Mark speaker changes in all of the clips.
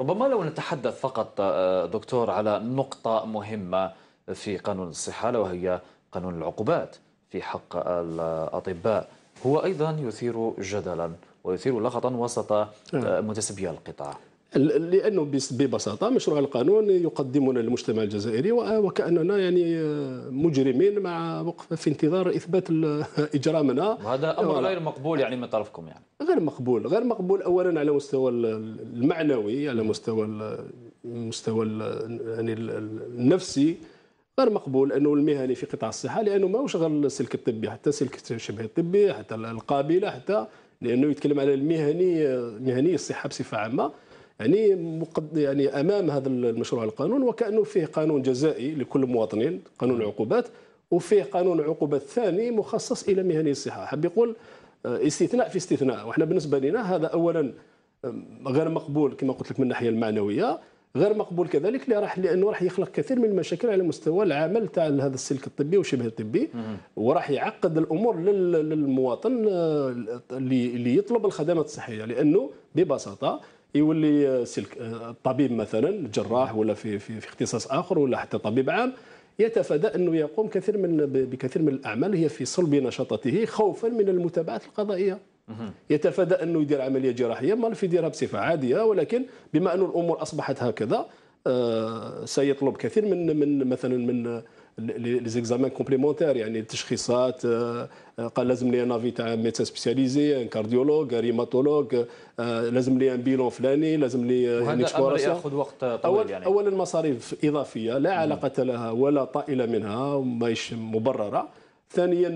Speaker 1: ربما لو نتحدث فقط آه، دكتور على نقطة مهمة في قانون الصحة وهي قانون العقوبات في حق الأطباء هو أيضا يثير جدلا ويثير لغطا وسط آه، متسبي نعم. القطاع لانه ببساطه مشروع القانون يقدمنا للمجتمع الجزائري وكاننا يعني آه، مجرمين مع وقف في انتظار اثبات اجرامنا هذا امر غير مقبول يعني من طرفكم يعني غير مقبول غير مقبول اولا على مستوى المعنوي على مستوى المستوى يعني النفسي غير مقبول انه المهني في قطاع الصحه لانه ما شغل غير السلك الطبي حتى سلك الشبه الطبي حتى القابله حتى لانه يتكلم على المهني آه، مهني الصحه بصفه عامه يعني مقد يعني امام هذا المشروع القانون وكانه فيه قانون جزائي لكل مواطنين قانون العقوبات وفيه قانون عقوبات ثاني مخصص الى مهني الصحه حاب يقول آه، استثناء في استثناء وحنا بالنسبه لنا هذا اولا غير مقبول كما قلت لك من الناحيه المعنويه غير مقبول كذلك اللي راح لانه راح يخلق كثير من المشاكل على مستوى العمل تاع هذا السلك الطبي وشبه الطبي وراح يعقد الامور للمواطن آه، اللي يطلب الخدمات الصحيه لانه ببساطه يولي سلك الطبيب مثلا جراح ولا في في, في اختصاص اخر ولا حتى طبيب عام يتفادى انه يقوم كثير من بكثير من الاعمال هي في صلب نشاطته خوفا من المتابعات القضائيه يتفادى انه يدير عمليه جراحيه ما في يديرها بصفه عاديه ولكن بما انه الامور اصبحت هكذا آه، سيطلب كثير من من مثلا من لي زيكزامان كومبليمونتير يعني التشخيصات آه، آه، قال لازم لي ان افي تاع ميتا سبيسياليزي ان كارديولوج ريماتولوج لازم لي ان بيلون فلاني لازم لي آه، هذا الامر ياخذ وقت طويل يعني اولا مصاريف اضافيه لا علاقه لها ولا طائله منها ماهيش مبرره ثانيا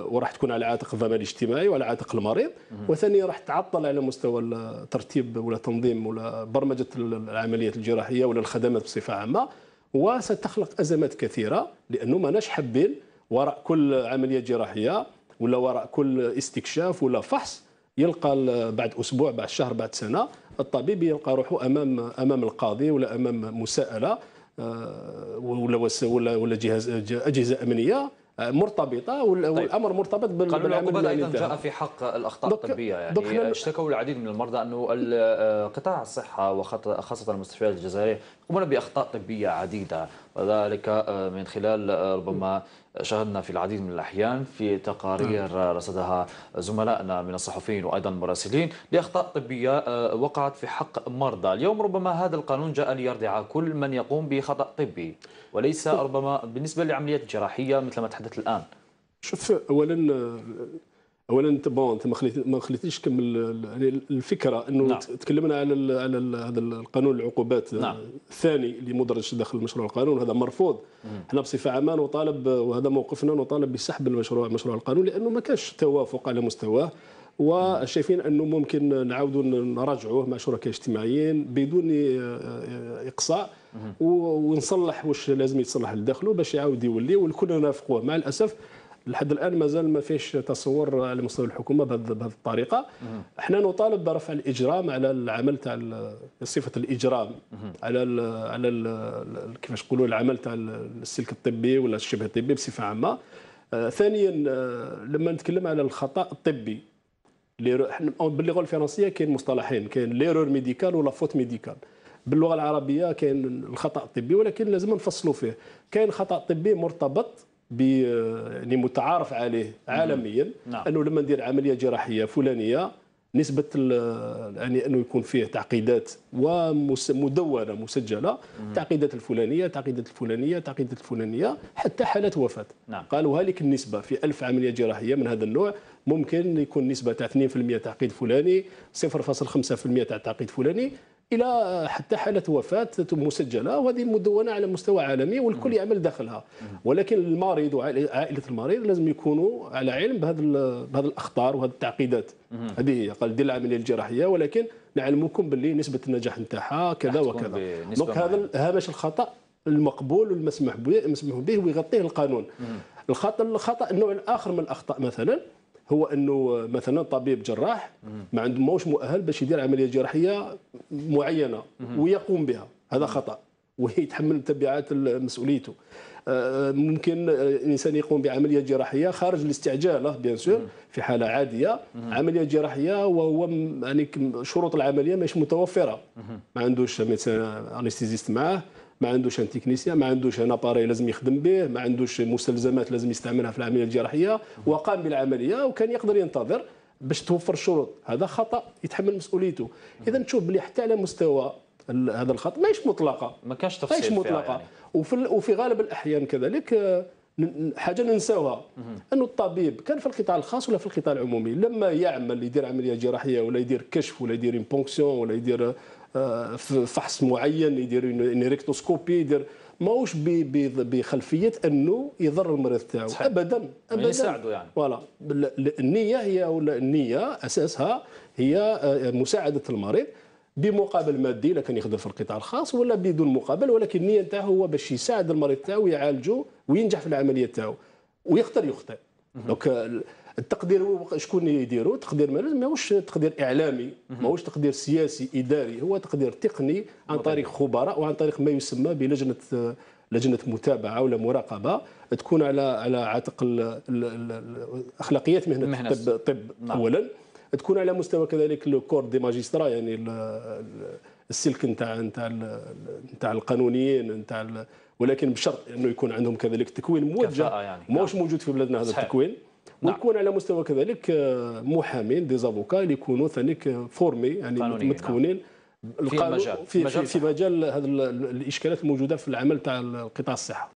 Speaker 1: وراح تكون على عاتق الضمان الاجتماعي وعلى عاتق المريض وثانيا راح تعطل على مستوى الترتيب ولا تنظيم ولا برمجه العمليات الجراحيه ولا الخدمات بصفه عامه وستخلق ازمات كثيره لانه ماناش حابين وراء كل عمليه جراحيه ولا وراء كل استكشاف ولا فحص يلقى بعد اسبوع بعد شهر بعد سنه الطبيب يلقى روحه امام امام القاضي ولا امام مساءله آه، ولا ولا ولا جهاز اجهزه امنيه آه، مرتبطه طيب. والامر طيب. مرتبط بالعمل العقوبات ايضا جاء في حق الاخطاء الطبيه يعني اشتكوا العديد من المرضى انه آه، قطاع الصحه وخاصه المستشفيات الجزائريه يقومون باخطاء طبيه عديده وذلك آه، من خلال ربما شاهدنا في العديد من الأحيان في تقارير نعم. رصدها زملائنا من الصحفيين وأيضا المراسلين لأخطاء طبية آه، وقعت في حق مرضى اليوم ربما هذا القانون جاء ليردع كل من يقوم بخطأ طبي وليس ربما بالنسبة لعمليات جراحية مثل ما تحدث الآن شوف أولا آه، اولا انت بون انت ما خليت ما خليتيش كمل يعني الفكره انه نعم. تكلمنا على الـ على الـ هذا القانون العقوبات نعم. الثاني اللي مدرج داخل مشروع القانون هذا مرفوض احنا بصفه عامه نطالب وهذا موقفنا نطالب بسحب المشروع مشروع القانون لانه ما كانش توافق على مستواه وشايفين انه ممكن نعاودوا نراجعوه مع شركاء اجتماعيين بدون آه، آه، اقصاء ونصلح واش لازم يتصلح لداخله باش يعاود يولي والكل نافقوه مع الاسف لحد الان مازال ما فيش تصور على مستوى الحكومه بهذه الطريقه احنا نطالب برفع الاجرام على العمل تاع صفه الاجرام على الـ على الـ كيفاش نقولوا العمل تاع السلك الطبي ولا الشبه الطبي بصفه عامه آه، ثانيا آه، لما نتكلم على الخطا الطبي باللغه الفرنسيه كاين مصطلحين كاين ليرور ميديكال ولا فوت ميديكال باللغه العربيه كاين الخطا الطبي ولكن لازم نفصلوا فيه كاين خطا طبي مرتبط يعني متعارف عليه عالميا نعم. انه لما ندير عمليه جراحيه فلانيه نسبه يعني انه يكون فيه تعقيدات ومدونه مسجله تعقيدات الفلانيه تعقيدات الفلانيه تعقيدات الفلانيه حتى حالات وفاه نعم. قالوا هذيك النسبه في ألف عمليه جراحيه من هذا النوع ممكن يكون نسبه تاع 2% تعقيد فلاني 0.5% تاع تعقيد فلاني الى حتى حاله وفاه مسجله وهذه مدونه على مستوى عالمي والكل يعمل داخلها ولكن المريض وعائله المريض لازم يكونوا على علم بهذا بهذه الاخطار وهذه التعقيدات هذه هي قال دير العمليه الجراحيه ولكن نعلمكم باللي نسبه النجاح نتاعها كذا وكذا دونك هذا هامش الخطا المقبول والمسموح به مسموح به ويغطيه القانون الخطا الخطا النوع الاخر من الاخطاء مثلا هو انه مثلا طبيب جراح ما عنده ماهوش مؤهل باش يدير عمليه جراحيه معينه ويقوم بها هذا خطا ويتحمل تبعات مسؤوليته آه، آه، ممكن الانسان آه، يقوم بعمليه جراحيه خارج الاستعجال بيان سور في حاله عاديه عمليه جراحيه وهو يعني شروط العمليه مش متوفره ما عندوش انستيزيست معاه ما عندوش ان تكنيسيا ما عندوش ان اباري لازم يخدم به ما عندوش مستلزمات لازم يستعملها في العمليه الجراحيه وقام بالعمليه وكان يقدر ينتظر باش توفر الشروط هذا خطا يتحمل مسؤوليته اذا تشوف بلي حتى على مستوى هذا الخط ماهيش مطلقه ما كانش تفصيل ماهيش مطلقه يعني. وفي وفي غالب الاحيان كذلك آه، حاجه ننساوها انه الطبيب كان في القطاع الخاص ولا في القطاع العمومي لما يعمل يدير عمليه جراحيه ولا يدير كشف ولا يدير بونكسيون ولا يدير فحص معين يدير اون ريكتوسكوبي يدير ماهوش بخلفيه انه يضر المريض تاعو ابدا يعني ابدا يساعده يعني فوالا النيه هي ولا النيه اساسها هي آه، مساعده المريض بمقابل مادي الا كان يخدم في القطاع الخاص ولا بدون مقابل ولكن النيه تاعو هو باش يساعد المريض تاعو يعالجه وينجح في العمليه تاعو ويقدر يخطئ دونك التقدير هو شكون يديرو التقدير ماهوش تقدير اعلامي ماهوش تقدير سياسي اداري هو تقدير تقني عن طريق خبراء وعن طريق ما يسمى بلجنه لجنه متابعه ولا مراقبه تكون على على عاتق اخلاقيات مهنه, مهنة الطب, طب نعم. اولا تكون على مستوى كذلك لو كور دي ماجسترا يعني السلك نتاع نتاع نتاع القانونيين نتاع ولكن بشرط انه يكون عندهم كذلك تكوين موجه يعني. ماهوش نعم. موجود في بلادنا هذا التكوين نعم. ويكون على مستوى كذلك آه، محامين دي زافوكا اللي يكونوا ثانيك آه، فورمي يعني متكونين نعم. في مجال في, في, في مجال هذه الاشكالات الموجوده في العمل تاع القطاع الصحه